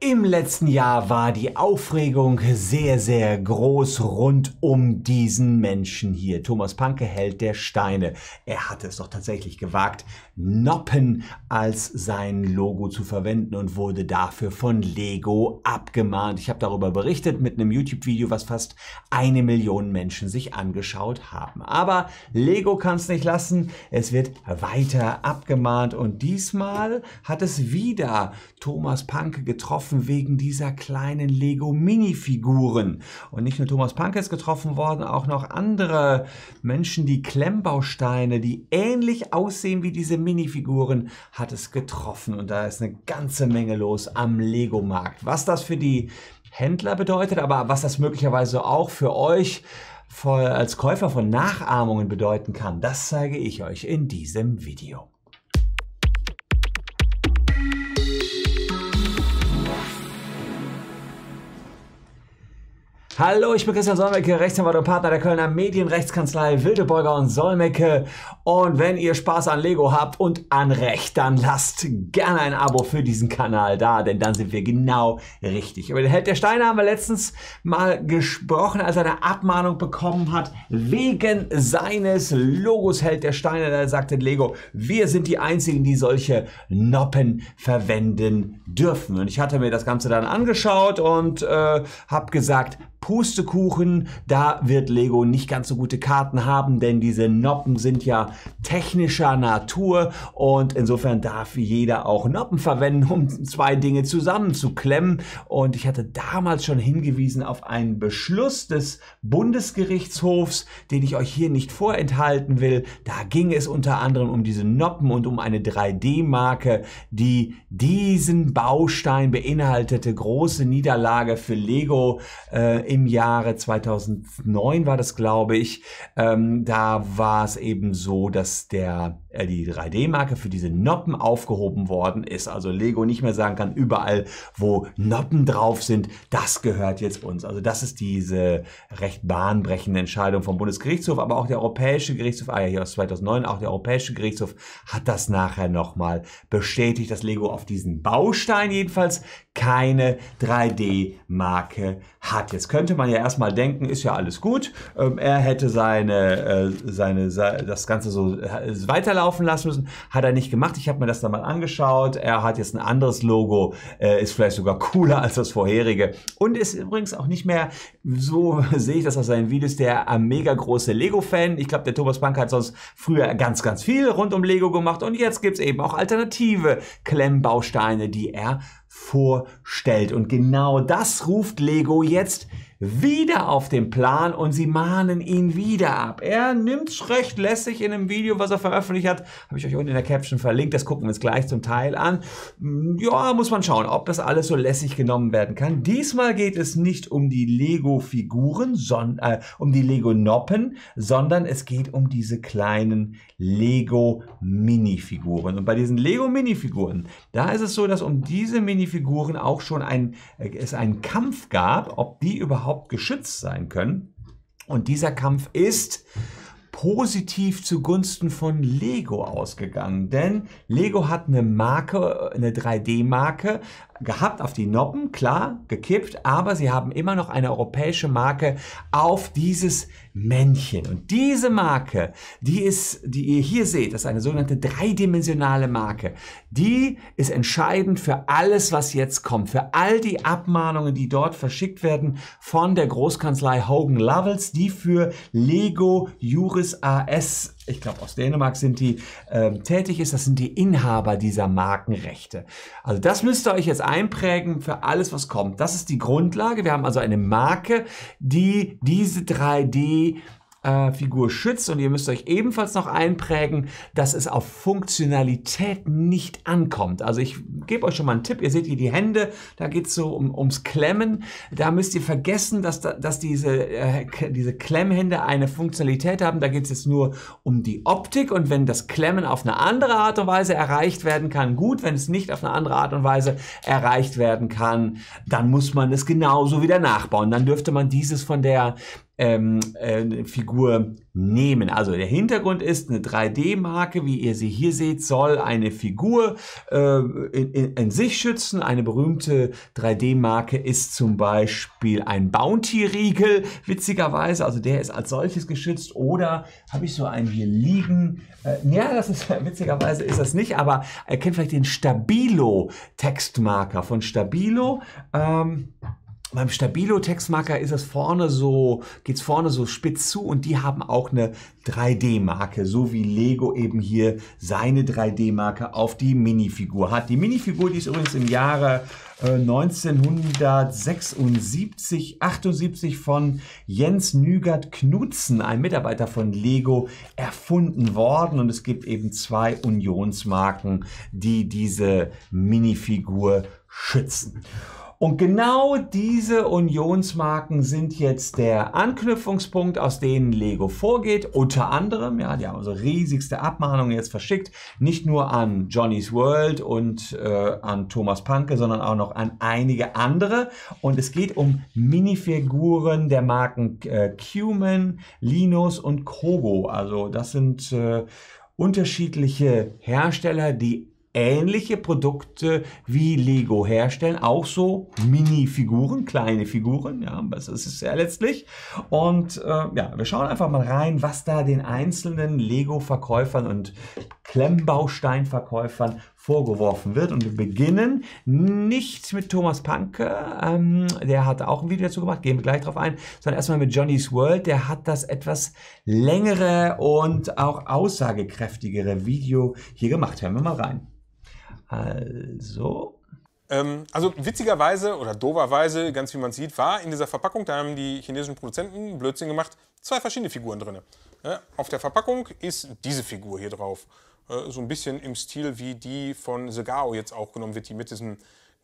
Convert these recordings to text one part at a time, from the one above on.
Im letzten Jahr war die Aufregung sehr, sehr groß rund um diesen Menschen hier. Thomas Panke hält der Steine. Er hatte es doch tatsächlich gewagt, Noppen als sein Logo zu verwenden und wurde dafür von Lego abgemahnt. Ich habe darüber berichtet mit einem YouTube-Video, was fast eine Million Menschen sich angeschaut haben. Aber Lego kann es nicht lassen. Es wird weiter abgemahnt und diesmal hat es wieder Thomas Panke getroffen getroffen wegen dieser kleinen Lego-Mini-Figuren. Und nicht nur Thomas Panke ist getroffen worden, auch noch andere Menschen, die Klemmbausteine, die ähnlich aussehen wie diese Minifiguren, hat es getroffen. Und da ist eine ganze Menge los am Lego-Markt. Was das für die Händler bedeutet, aber was das möglicherweise auch für euch als Käufer von Nachahmungen bedeuten kann, das zeige ich euch in diesem Video. Hallo, ich bin Christian Solmecke, Rechtsanwalt und Partner der Kölner Medienrechtskanzlei Wildeborger und Solmecke. Und wenn ihr Spaß an Lego habt und an Recht, dann lasst gerne ein Abo für diesen Kanal da, denn dann sind wir genau richtig. Über den Held der Steine haben wir letztens mal gesprochen, als er eine Abmahnung bekommen hat wegen seines Logos Held der Steine. Da sagte Lego, wir sind die Einzigen, die solche Noppen verwenden dürfen. Und ich hatte mir das Ganze dann angeschaut und äh, habe gesagt, Pustekuchen, da wird Lego nicht ganz so gute Karten haben, denn diese Noppen sind ja technischer Natur und insofern darf jeder auch Noppen verwenden, um zwei Dinge zusammenzuklemmen. Und ich hatte damals schon hingewiesen auf einen Beschluss des Bundesgerichtshofs, den ich euch hier nicht vorenthalten will. Da ging es unter anderem um diese Noppen und um eine 3D-Marke, die diesen Baustein beinhaltete. Große Niederlage für Lego. Äh, im Jahre 2009 war das, glaube ich. Ähm, da war es eben so, dass der, äh, die 3D-Marke für diese Noppen aufgehoben worden ist. Also Lego nicht mehr sagen kann, überall, wo Noppen drauf sind, das gehört jetzt uns. Also das ist diese recht bahnbrechende Entscheidung vom Bundesgerichtshof, aber auch der Europäische Gerichtshof, ah ja, hier aus 2009, auch der Europäische Gerichtshof hat das nachher nochmal bestätigt, dass Lego auf diesen Baustein jedenfalls keine 3D-Marke hat. Jetzt können könnte man ja erstmal denken, ist ja alles gut. Ähm, er hätte seine, äh, seine, das Ganze so äh, weiterlaufen lassen müssen. Hat er nicht gemacht. Ich habe mir das dann mal angeschaut. Er hat jetzt ein anderes Logo, äh, ist vielleicht sogar cooler als das vorherige. Und ist übrigens auch nicht mehr, so sehe ich das aus seinen Videos, der mega große Lego-Fan. Ich glaube, der Thomas Bank hat sonst früher ganz, ganz viel rund um Lego gemacht. Und jetzt gibt es eben auch alternative Klemmbausteine, die er vorstellt. Und genau das ruft Lego jetzt wieder auf den Plan und sie mahnen ihn wieder ab. Er nimmt es recht lässig in einem Video, was er veröffentlicht hat. Habe ich euch unten in der Caption verlinkt. Das gucken wir uns gleich zum Teil an. Mm, ja, muss man schauen, ob das alles so lässig genommen werden kann. Diesmal geht es nicht um die Lego-Figuren, sondern äh, um die Lego-Noppen, sondern es geht um diese kleinen lego mini figuren Und bei diesen lego mini figuren da ist es so, dass um diese Minifiguren auch schon ein, äh, es einen Kampf gab, ob die überhaupt überhaupt geschützt sein können. Und dieser Kampf ist positiv zugunsten von Lego ausgegangen, denn Lego hat eine Marke, eine 3D-Marke gehabt auf die Noppen, klar, gekippt, aber sie haben immer noch eine europäische Marke auf dieses Männchen. Und diese Marke, die ist, die ihr hier seht, das ist eine sogenannte dreidimensionale Marke. Die ist entscheidend für alles, was jetzt kommt, für all die Abmahnungen, die dort verschickt werden von der Großkanzlei Hogan Lovells, die für Lego Juris AS ich glaube aus Dänemark sind die, ähm, tätig ist. Das sind die Inhaber dieser Markenrechte. Also das müsst ihr euch jetzt einprägen für alles, was kommt. Das ist die Grundlage. Wir haben also eine Marke, die diese 3D- äh, Figur schützt. Und ihr müsst euch ebenfalls noch einprägen, dass es auf Funktionalität nicht ankommt. Also ich gebe euch schon mal einen Tipp. Ihr seht hier die Hände, da geht es so um, ums Klemmen. Da müsst ihr vergessen, dass, da, dass diese, äh, diese Klemmhände eine Funktionalität haben. Da geht es jetzt nur um die Optik. Und wenn das Klemmen auf eine andere Art und Weise erreicht werden kann, gut. Wenn es nicht auf eine andere Art und Weise erreicht werden kann, dann muss man es genauso wieder nachbauen. Dann dürfte man dieses von der ähm, äh, Figur nehmen. Also der Hintergrund ist eine 3D-Marke, wie ihr sie hier seht, soll eine Figur äh, in, in, in, sich schützen. Eine berühmte 3D-Marke ist zum Beispiel ein Bounty-Riegel, witzigerweise. Also der ist als solches geschützt. Oder habe ich so einen hier liegen? Äh, ja, das ist witzigerweise ist das nicht, aber ihr kennt vielleicht den Stabilo-Textmarker von Stabilo. Ähm, beim Stabilo-Textmarker ist es vorne so, geht's vorne so spitz zu und die haben auch eine 3D-Marke, so wie Lego eben hier seine 3D-Marke auf die Minifigur hat. Die Minifigur, die ist übrigens im Jahre 1976, äh, 78 von Jens Nügert Knutzen, ein Mitarbeiter von Lego, erfunden worden. Und es gibt eben zwei Unionsmarken, die diese Minifigur schützen. Und genau diese Unionsmarken sind jetzt der Anknüpfungspunkt, aus denen Lego vorgeht. Unter anderem, ja, die haben also riesigste Abmahnungen jetzt verschickt, nicht nur an Johnny's World und äh, an Thomas Panke, sondern auch noch an einige andere. Und es geht um Minifiguren der Marken äh, Cuman, Linus und Kogo. Also das sind äh, unterschiedliche Hersteller, die ähnliche Produkte wie Lego herstellen, auch so Mini-Figuren, kleine Figuren, ja, das ist es ja letztlich. Und äh, ja, wir schauen einfach mal rein, was da den einzelnen Lego-Verkäufern und Klemmbausteinverkäufern vorgeworfen wird. Und wir beginnen nicht mit Thomas Panke, ähm, der hat auch ein Video dazu gemacht, gehen wir gleich drauf ein, sondern erstmal mit Johnny's World, der hat das etwas längere und auch aussagekräftigere Video hier gemacht. Hören wir mal rein. Also. Ähm, also witzigerweise oder doverweise, ganz wie man sieht, war in dieser Verpackung, da haben die chinesischen Produzenten Blödsinn gemacht, zwei verschiedene Figuren drin. Ja, auf der Verpackung ist diese Figur hier drauf. Äh, so ein bisschen im Stil, wie die von Segao jetzt auch genommen wird, die mit diesem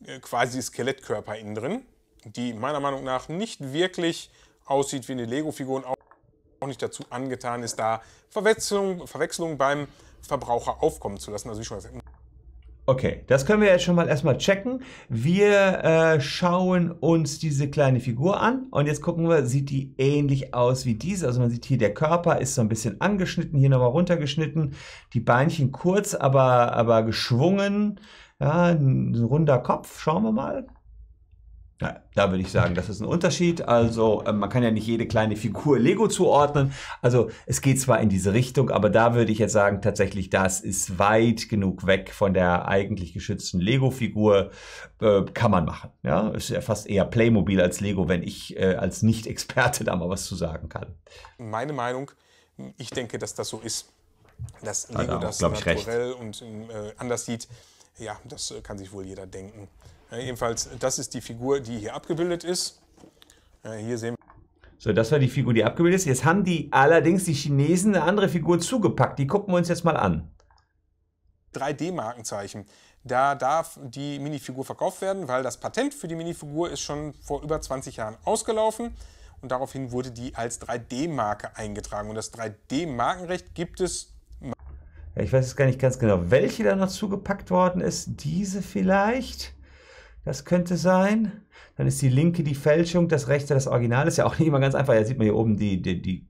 äh, quasi Skelettkörper innen drin, die meiner Meinung nach nicht wirklich aussieht wie eine Lego-Figur und auch nicht dazu angetan ist, da Verwechslung, Verwechslung beim Verbraucher aufkommen zu lassen. Also wie schon gesagt, Okay, das können wir jetzt schon mal erstmal checken. Wir äh, schauen uns diese kleine Figur an und jetzt gucken wir, sieht die ähnlich aus wie diese. Also man sieht hier, der Körper ist so ein bisschen angeschnitten, hier nochmal runtergeschnitten, die Beinchen kurz, aber, aber geschwungen. Ja, ein runder Kopf, schauen wir mal. Ja, da würde ich sagen, das ist ein Unterschied. Also äh, man kann ja nicht jede kleine Figur Lego zuordnen. Also es geht zwar in diese Richtung, aber da würde ich jetzt sagen, tatsächlich, das ist weit genug weg von der eigentlich geschützten Lego-Figur. Äh, kann man machen. Ja, ist ja fast eher Playmobil als Lego, wenn ich äh, als Nicht-Experte da mal was zu sagen kann. Meine Meinung, ich denke, dass das so ist. Dass Lego ja, da das naturell und äh, anders sieht, ja, das äh, kann sich wohl jeder denken. Ja, jedenfalls, das ist die Figur, die hier abgebildet ist. Ja, hier sehen wir so, das war die Figur, die abgebildet ist. Jetzt haben die allerdings die Chinesen eine andere Figur zugepackt. Die gucken wir uns jetzt mal an. 3D-Markenzeichen. Da darf die Minifigur verkauft werden, weil das Patent für die Minifigur ist schon vor über 20 Jahren ausgelaufen und daraufhin wurde die als 3D-Marke eingetragen. Und das 3D-Markenrecht gibt es. ich weiß jetzt gar nicht ganz genau, welche da noch zugepackt worden ist. Diese vielleicht? Das könnte sein. Dann ist die linke die Fälschung, das rechte das Original. Ist ja auch nicht immer ganz einfach. Da sieht man hier oben die, die, die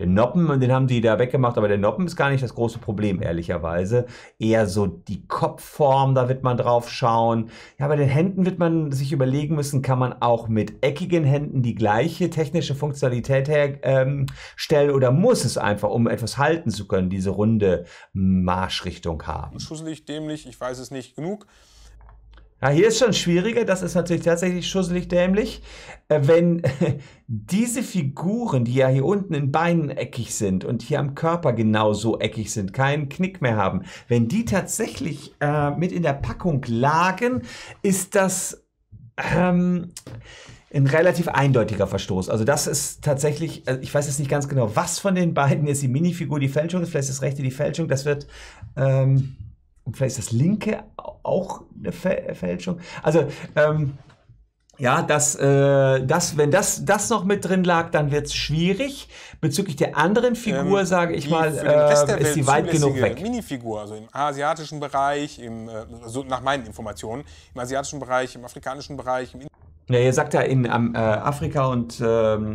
den Noppen, und den haben die da weggemacht, aber der Noppen ist gar nicht das große Problem, ehrlicherweise. Eher so die Kopfform, da wird man drauf schauen. Ja, bei den Händen wird man sich überlegen müssen, kann man auch mit eckigen Händen die gleiche technische Funktionalität herstellen ähm, oder muss es einfach, um etwas halten zu können, diese runde Marschrichtung haben? Schusselig, dämlich, ich weiß es nicht genug. Ja, hier ist schon schwieriger, das ist natürlich tatsächlich schusselig dämlich. Äh, wenn diese Figuren, die ja hier unten in Beinen eckig sind und hier am Körper genauso eckig sind, keinen Knick mehr haben, wenn die tatsächlich äh, mit in der Packung lagen, ist das ähm, ein relativ eindeutiger Verstoß. Also das ist tatsächlich, äh, ich weiß jetzt nicht ganz genau, was von den beiden jetzt die Minifigur die Fälschung ist, vielleicht das rechte die Fälschung, das wird... Ähm, und vielleicht ist das linke auch eine Fälschung. Also, ähm, ja, das, äh, das, wenn das, das noch mit drin lag, dann wird es schwierig. Bezüglich der anderen Figur, ähm, sage ich mal, äh, ist sie weit genug weg. Minifigur, also im asiatischen Bereich, im, äh, so nach meinen Informationen, im asiatischen Bereich, im afrikanischen Bereich. Im ja, ihr sagt ja in um, äh, Afrika und ähm,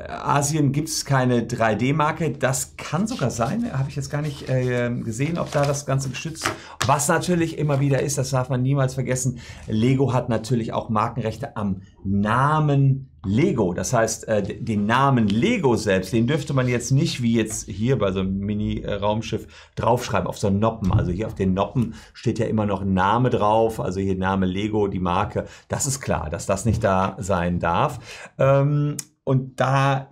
äh, Asien gibt es keine 3D-Marke. Das kann sogar sein, habe ich jetzt gar nicht äh, gesehen, ob da das Ganze gestützt. Was natürlich immer wieder ist, das darf man niemals vergessen, Lego hat natürlich auch Markenrechte am Namen Lego. Das heißt, äh, den Namen Lego selbst, den dürfte man jetzt nicht wie jetzt hier bei so einem Mini-Raumschiff draufschreiben, auf so einen Noppen. Also hier auf den Noppen steht ja immer noch ein Name drauf, also hier Name Lego, die Marke. Das ist klar, dass das nicht da sein darf. Ähm, und da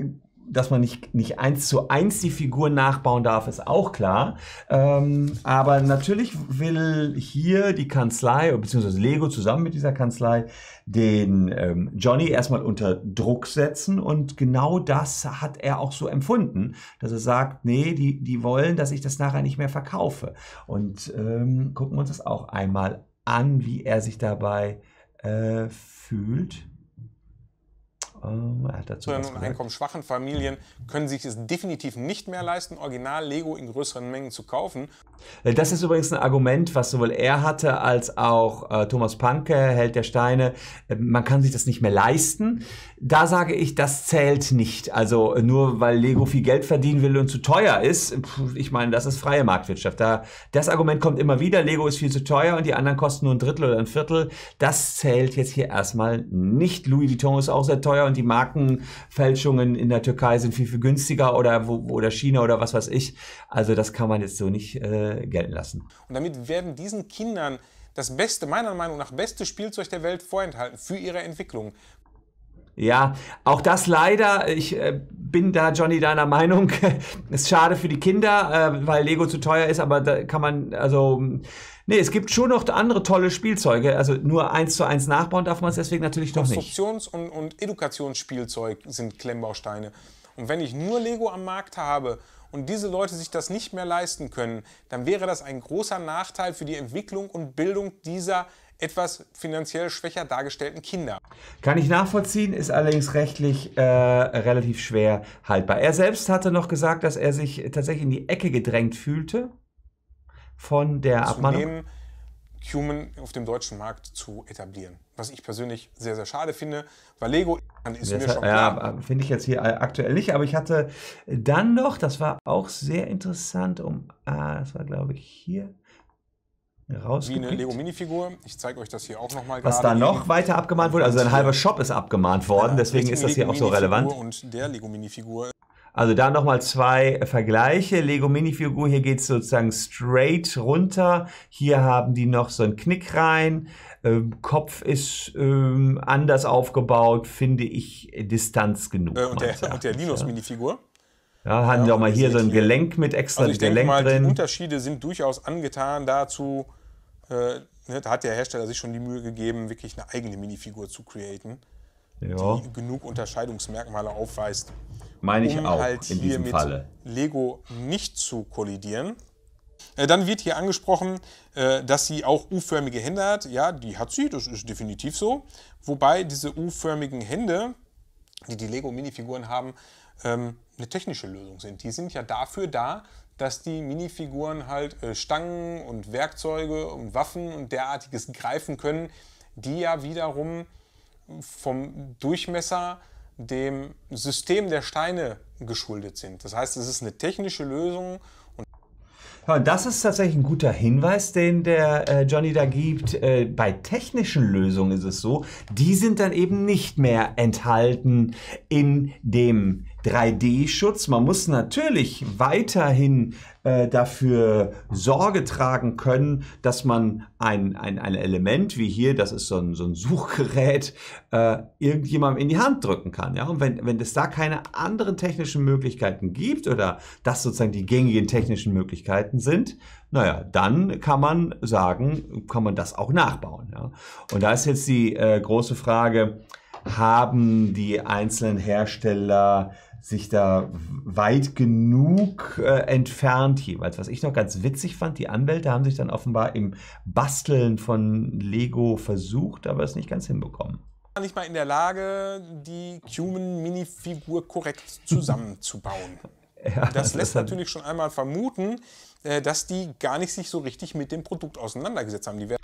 dass man nicht, nicht eins zu eins die Figur nachbauen darf, ist auch klar. Ähm, aber natürlich will hier die Kanzlei, beziehungsweise Lego zusammen mit dieser Kanzlei, den ähm, Johnny erstmal unter Druck setzen. Und genau das hat er auch so empfunden, dass er sagt, nee, die, die wollen, dass ich das nachher nicht mehr verkaufe. Und ähm, gucken wir uns das auch einmal an, wie er sich dabei äh, fühlt. Ähm, er hat dazu Sondern in einkommensschwachen Familien können sich es definitiv nicht mehr leisten, Original-Lego in größeren Mengen zu kaufen. Äh, das ist übrigens ein Argument, was sowohl er hatte als auch äh, Thomas Panke, Held der Steine. Äh, man kann sich das nicht mehr leisten. Da sage ich, das zählt nicht. Also äh, nur weil Lego viel Geld verdienen will und zu teuer ist, ich meine, das ist freie Marktwirtschaft. Da, das Argument kommt immer wieder, Lego ist viel zu teuer und die anderen kosten nur ein Drittel oder ein Viertel. Das zählt jetzt hier erstmal nicht. Louis Vuitton ist auch sehr teuer und Deutschland, die Markenfälschungen in der Türkei sind viel, viel günstiger oder, wo, oder China oder was weiß ich. Also das kann man jetzt so nicht äh, gelten lassen. Und damit werden diesen Kindern das beste, meiner Meinung nach beste Spielzeug der Welt vorenthalten für ihre Entwicklung. Ja, auch das leider. Ich äh, bin da, Johnny, deiner Meinung. ist schade für die Kinder, äh, weil Lego zu teuer ist, aber da kann man, also, nee, es gibt schon noch andere tolle Spielzeuge. Also nur eins zu eins nachbauen darf man es deswegen natürlich doch nicht. Konstruktions- und, und Edukationsspielzeug sind Klemmbausteine. Und wenn ich nur Lego am Markt habe und diese Leute sich das nicht mehr leisten können, dann wäre das ein großer Nachteil für die Entwicklung und Bildung dieser etwas finanziell schwächer dargestellten Kinder. Kann ich nachvollziehen, ist allerdings rechtlich äh, relativ schwer haltbar. Er selbst hatte noch gesagt, dass er sich tatsächlich in die Ecke gedrängt fühlte von der Zudem Abmahnung. Human auf dem deutschen Markt zu etablieren. Was ich persönlich sehr, sehr schade finde, weil Lego ist das mir schon Ja, finde ich jetzt hier aktuell nicht, aber ich hatte dann noch, das war auch sehr interessant, um, ah, das war glaube ich hier, wie eine Lego-Minifigur. Ich zeige euch das hier auch nochmal gerade. Was da noch weiter abgemahnt wurde, also ein halber Shop ist abgemahnt worden, ja, äh, deswegen ist das hier auch so relevant. Und der Lego-Minifigur. Also da nochmal zwei Vergleiche. Lego Minifigur, hier geht es sozusagen straight runter. Hier haben die noch so einen Knick rein. Ähm, Kopf ist ähm, anders aufgebaut, finde ich Distanz genug. Äh, und, der, und der Linus Minifigur. Ja, haben ja, auch mal hier so ein Gelenk mit extra also ich Gelenk denke mal, drin. Die Unterschiede sind durchaus angetan dazu. Äh, ne, da hat der Hersteller sich schon die Mühe gegeben, wirklich eine eigene Minifigur zu createn, ja. die genug Unterscheidungsmerkmale aufweist. Meine ich um auch halt in hier diesem mit Falle. Lego nicht zu kollidieren. Äh, dann wird hier angesprochen, äh, dass sie auch U-förmige Hände hat. Ja, die hat sie, das ist definitiv so. Wobei diese U-förmigen Hände, die die Lego-Minifiguren haben, ähm, eine technische Lösung sind. Die sind ja dafür da, dass die Minifiguren halt äh, Stangen und Werkzeuge und Waffen und derartiges greifen können, die ja wiederum vom Durchmesser dem System der Steine geschuldet sind. Das heißt, es ist eine technische Lösung. Und ja, das ist tatsächlich ein guter Hinweis, den der äh, Johnny da gibt. Äh, bei technischen Lösungen ist es so, die sind dann eben nicht mehr enthalten in dem 3D-Schutz. Man muss natürlich weiterhin äh, dafür Sorge tragen können, dass man ein, ein, ein Element wie hier, das ist so ein, so ein Suchgerät, äh, irgendjemandem in die Hand drücken kann. Ja? Und wenn, wenn es da keine anderen technischen Möglichkeiten gibt oder das sozusagen die gängigen technischen Möglichkeiten sind, naja, dann kann man sagen, kann man das auch nachbauen. Ja? Und da ist jetzt die äh, große Frage, haben die einzelnen Hersteller sich da weit genug äh, entfernt jeweils. Was ich noch ganz witzig fand, die Anwälte haben sich dann offenbar im Basteln von Lego versucht, aber es nicht ganz hinbekommen. War nicht mal in der Lage, die Cuman-Minifigur korrekt zusammenzubauen. ja, das lässt das natürlich schon einmal vermuten, äh, dass die gar nicht sich so richtig mit dem Produkt auseinandergesetzt haben. Die werden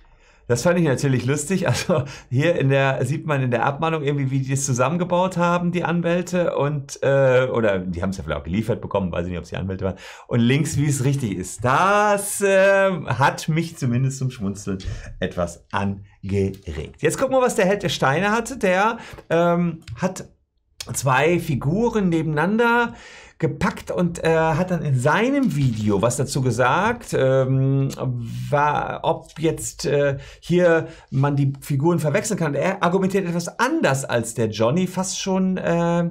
das fand ich natürlich lustig. Also hier in der sieht man in der Abmahnung irgendwie, wie die es zusammengebaut haben, die Anwälte und äh, oder die haben es ja vielleicht auch geliefert bekommen, weiß ich nicht, ob es die Anwälte waren. Und links, wie es richtig ist. Das äh, hat mich zumindest zum Schmunzeln etwas angeregt. Jetzt gucken wir, was der Held der Steine hatte. Der ähm, hat zwei Figuren nebeneinander gepackt und äh, hat dann in seinem Video was dazu gesagt, ähm, war, ob jetzt äh, hier man die Figuren verwechseln kann. Er argumentiert etwas anders als der Johnny, fast schon. Äh,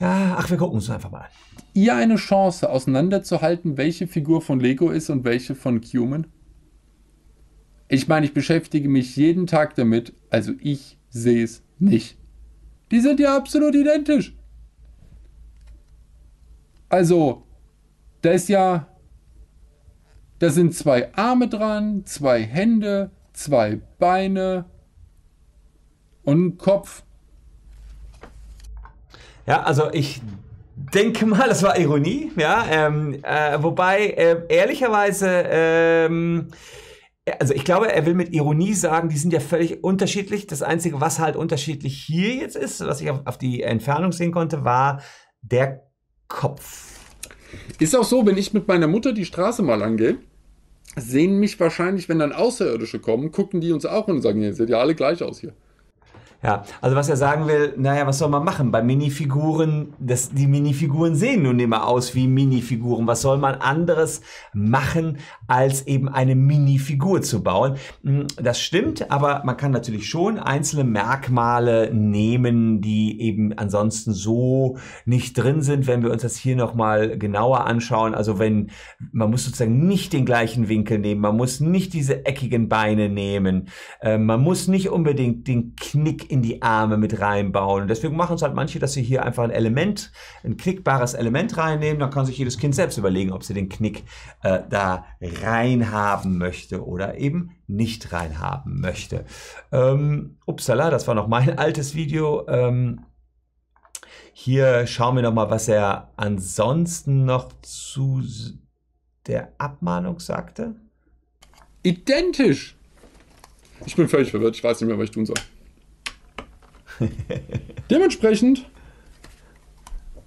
ja, ach, wir gucken uns einfach mal an. Ihr eine Chance, auseinanderzuhalten, welche Figur von Lego ist und welche von Cuman? Ich meine, ich beschäftige mich jeden Tag damit, also ich sehe es nicht. Die sind ja absolut identisch. Also, da ist ja, da sind zwei Arme dran, zwei Hände, zwei Beine und ein Kopf. Ja, also ich denke mal, das war Ironie, ja. Ähm, äh, wobei, äh, ehrlicherweise, ähm, also ich glaube, er will mit Ironie sagen, die sind ja völlig unterschiedlich. Das Einzige, was halt unterschiedlich hier jetzt ist, was ich auf, die Entfernung sehen konnte, war der Kopf. Ist auch so, wenn ich mit meiner Mutter die Straße mal angehe, sehen mich wahrscheinlich, wenn dann Außerirdische kommen, gucken die uns auch und sagen, ihr seht ja alle gleich aus hier. Ja, also was er sagen will, naja, was soll man machen? Bei Minifiguren, das, die Minifiguren sehen nun immer aus wie Minifiguren. Was soll man anderes machen, als eben eine Minifigur zu bauen? Hm, das stimmt, aber man kann natürlich schon einzelne Merkmale nehmen, die eben ansonsten so nicht drin sind, wenn wir uns das hier nochmal genauer anschauen. Also wenn, man muss sozusagen nicht den gleichen Winkel nehmen, man muss nicht diese eckigen Beine nehmen, äh, man muss nicht unbedingt den Knick in in die Arme mit reinbauen. Und deswegen machen es halt manche, dass sie hier einfach ein Element, ein klickbares Element reinnehmen. Dann kann sich jedes Kind selbst überlegen, ob sie den Knick äh, da reinhaben möchte oder eben nicht reinhaben möchte. Ähm, upsala, das war noch mein altes Video. Ähm, hier schauen wir nochmal, was er ansonsten noch zu der Abmahnung sagte. Identisch! Ich bin völlig verwirrt, ich weiß nicht mehr, was ich tun soll. Dementsprechend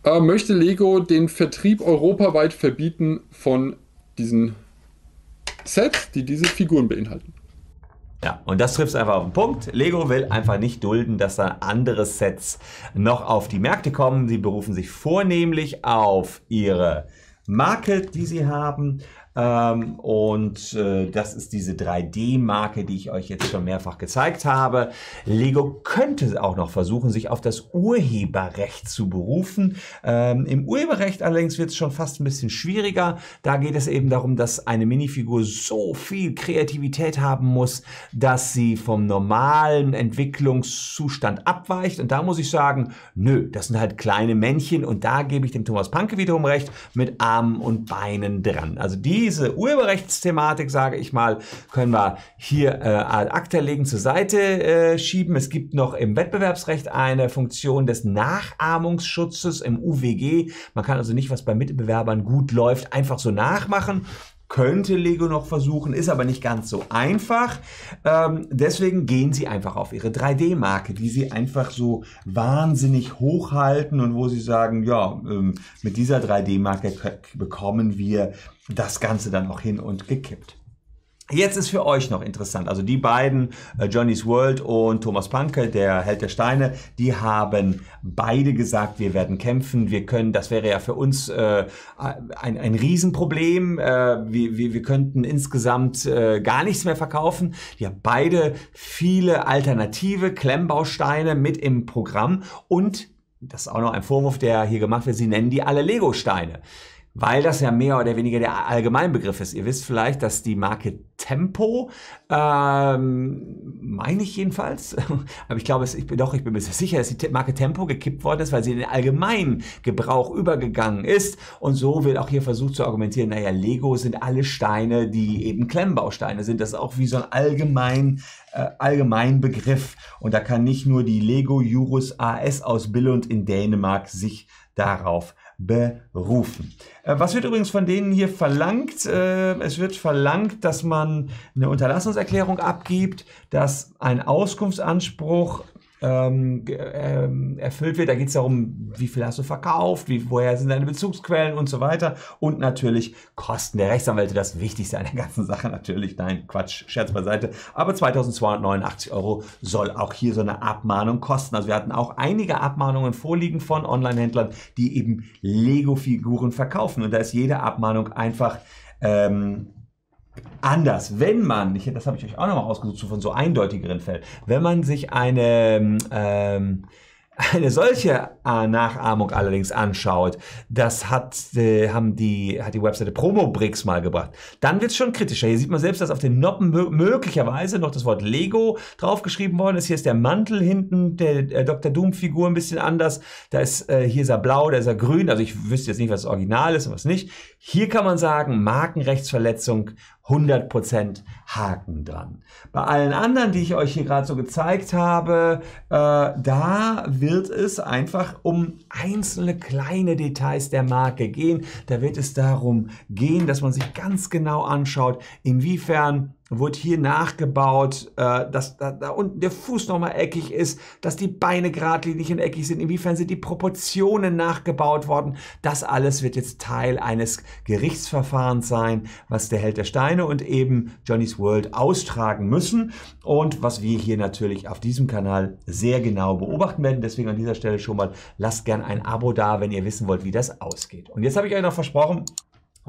äh, möchte Lego den Vertrieb europaweit verbieten von diesen Sets, die diese Figuren beinhalten. Ja, und das trifft es einfach auf den Punkt. Lego will einfach nicht dulden, dass da andere Sets noch auf die Märkte kommen. Sie berufen sich vornehmlich auf ihre Marke, die sie haben, ähm, und äh, das ist diese 3D-Marke, die ich euch jetzt schon mehrfach gezeigt habe. Lego könnte auch noch versuchen, sich auf das Urheberrecht zu berufen. Ähm, Im Urheberrecht allerdings wird es schon fast ein bisschen schwieriger. Da geht es eben darum, dass eine Minifigur so viel Kreativität haben muss, dass sie vom normalen Entwicklungszustand abweicht. Und da muss ich sagen, nö, das sind halt kleine Männchen. Und da gebe ich dem Thomas Panke wiederum recht, mit Armen und Beinen dran. Also die diese Urheberrechtsthematik, sage ich mal, können wir hier äh, ad acta legen, zur Seite äh, schieben. Es gibt noch im Wettbewerbsrecht eine Funktion des Nachahmungsschutzes im UWG. Man kann also nicht, was bei Mitbewerbern gut läuft, einfach so nachmachen könnte Lego noch versuchen, ist aber nicht ganz so einfach. Ähm, deswegen gehen sie einfach auf ihre 3D-Marke, die sie einfach so wahnsinnig hochhalten und wo sie sagen, ja, ähm, mit dieser 3D-Marke bekommen wir das Ganze dann auch hin und gekippt. Jetzt ist für euch noch interessant, also die beiden, äh, Johnny's World und Thomas Panke, der Held der Steine, die haben beide gesagt, wir werden kämpfen, wir können, das wäre ja für uns äh, ein, ein Riesenproblem, äh, wir, wir, wir könnten insgesamt äh, gar nichts mehr verkaufen. Die haben beide viele alternative Klemmbausteine mit im Programm und das ist auch noch ein Vorwurf, der hier gemacht wird. Sie nennen die alle Lego-Steine weil das ja mehr oder weniger der Allgemeinbegriff ist. Ihr wisst vielleicht, dass die Marke Tempo, ähm, meine ich jedenfalls, aber ich glaube, ich bin doch, ich bin mir sicher, dass die Marke Tempo gekippt worden ist, weil sie in den allgemeinen Gebrauch übergegangen ist. Und so wird auch hier versucht zu argumentieren, naja, Lego sind alle Steine, die eben Klemmbausteine sind. Das ist auch wie so ein allgemein äh, allgemein Begriff. Und da kann nicht nur die Lego Jurus AS aus Billund in Dänemark sich darauf berufen. Äh, was wird übrigens von denen hier verlangt? Äh, es wird verlangt, dass man eine Unterlassungserklärung abgibt, dass ein Auskunftsanspruch ähm, äh, erfüllt wird. Da geht es darum, wie viel hast du verkauft, wie, woher sind deine Bezugsquellen und so weiter. Und natürlich Kosten der Rechtsanwälte, das Wichtigste an der ganzen Sache natürlich. Nein, Quatsch, Scherz beiseite. Aber 2289 Euro soll auch hier so eine Abmahnung kosten. Also wir hatten auch einige Abmahnungen vorliegen von Online-Händlern, die eben Lego-Figuren verkaufen. Und da ist jede Abmahnung einfach ähm, anders, wenn man, ich, das habe ich euch auch nochmal rausgesucht, so von so eindeutigeren Fällen, wenn man sich eine, ähm, eine solche äh, Nachahmung allerdings anschaut, das hat, äh, haben die, hat die Webseite Promobricks mal gebracht, dann wird es schon kritischer. Hier sieht man selbst, dass auf den Noppen möglicherweise noch das Wort Lego draufgeschrieben worden ist. Hier ist der Mantel hinten, der äh, Dr. Doom-Figur ein bisschen anders. Da ist, äh, hier ist er blau, da ist er grün. Also ich wüsste jetzt nicht, was das Original ist und was nicht. Hier kann man sagen, Markenrechtsverletzung 100% Haken dran. Bei allen anderen, die ich euch hier gerade so gezeigt habe, äh, da wird es einfach um einzelne kleine Details der Marke gehen. Da wird es darum gehen, dass man sich ganz genau anschaut, inwiefern wird hier nachgebaut, äh, dass da, da unten der Fuß nochmal eckig ist, dass die Beine geradlinig und eckig sind, inwiefern sind die Proportionen nachgebaut worden. Das alles wird jetzt Teil eines Gerichtsverfahrens sein, was der Held der Steine und eben Johnny's World austragen müssen und was wir hier natürlich auf diesem Kanal sehr genau beobachten werden. Deswegen an dieser Stelle schon mal, lasst gern ein Abo da, wenn ihr wissen wollt, wie das ausgeht. Und jetzt habe ich euch noch versprochen,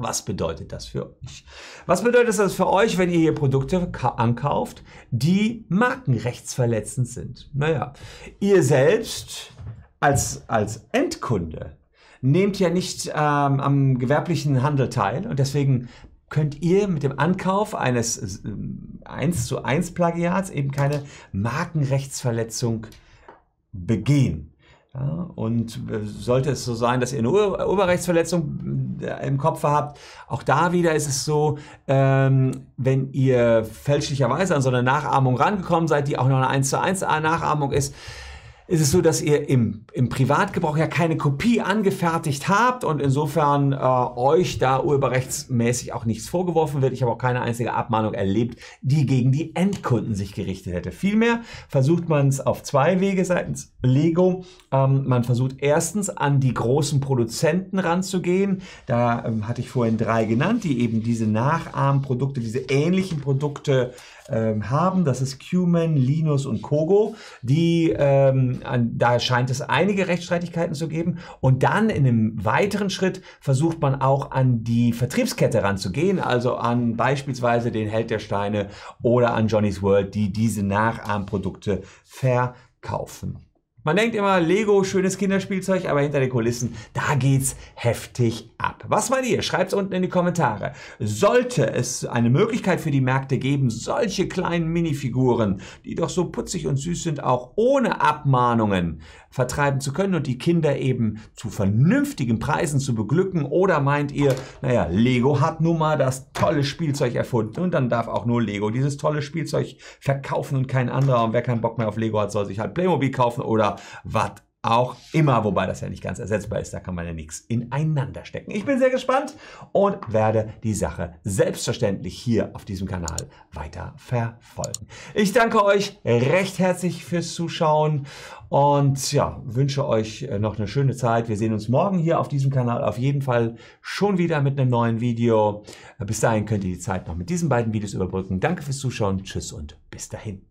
was bedeutet das für euch? Was bedeutet das für euch, wenn ihr hier Produkte ankauft, die markenrechtsverletzend sind? Naja, ihr selbst als, als Endkunde nehmt ja nicht ähm, am gewerblichen Handel teil und deswegen könnt ihr mit dem Ankauf eines 1 äh, zu 1 Plagiats eben keine Markenrechtsverletzung begehen. Ja, und äh, sollte es so sein, dass ihr eine Urheberrechtsverletzung äh, im Kopf habt, auch da wieder ist es so, ähm, wenn ihr fälschlicherweise an so eine Nachahmung rangekommen seid, die auch noch eine 1 zu 1 Nachahmung ist, ist es so, dass ihr im, im Privatgebrauch ja keine Kopie angefertigt habt und insofern äh, euch da urheberrechtsmäßig auch nichts vorgeworfen wird. Ich habe auch keine einzige Abmahnung erlebt, die gegen die Endkunden sich gerichtet hätte. Vielmehr versucht man es auf zwei Wege seitens Lego. Ähm, man versucht erstens an die großen Produzenten ranzugehen. Da ähm, hatte ich vorhin drei genannt, die eben diese Nachahmprodukte, diese ähnlichen Produkte ähm, haben. Das ist Cuman, Linus und Kogo. Die, ähm, an, da scheint es einige Rechtsstreitigkeiten zu geben. Und dann in einem weiteren Schritt versucht man auch an die Vertriebskette ranzugehen, also an beispielsweise den Held der Steine oder an Johnny's World, die diese Nachahmprodukte verkaufen. Man denkt immer, Lego, schönes Kinderspielzeug, aber hinter den Kulissen, da geht's heftig ab. Was meint ihr? Schreibt's unten in die Kommentare. Sollte es eine Möglichkeit für die Märkte geben, solche kleinen Minifiguren, die doch so putzig und süß sind, auch ohne Abmahnungen vertreiben zu können und die Kinder eben zu vernünftigen Preisen zu beglücken? Oder meint ihr, naja, Lego hat nun mal das tolle Spielzeug erfunden und dann darf auch nur Lego dieses tolle Spielzeug verkaufen und kein anderer. Und wer keinen Bock mehr auf Lego hat, soll sich halt Playmobil kaufen oder was auch immer, wobei das ja nicht ganz ersetzbar ist, da kann man ja nichts ineinander stecken. Ich bin sehr gespannt und werde die Sache selbstverständlich hier auf diesem Kanal weiter verfolgen. Ich danke euch recht herzlich fürs Zuschauen und ja, wünsche euch äh, noch eine schöne Zeit. Wir sehen uns morgen hier auf diesem Kanal auf jeden Fall schon wieder mit einem neuen Video. Bis dahin könnt ihr die Zeit noch mit diesen beiden Videos überbrücken. Danke fürs Zuschauen, tschüss und bis dahin.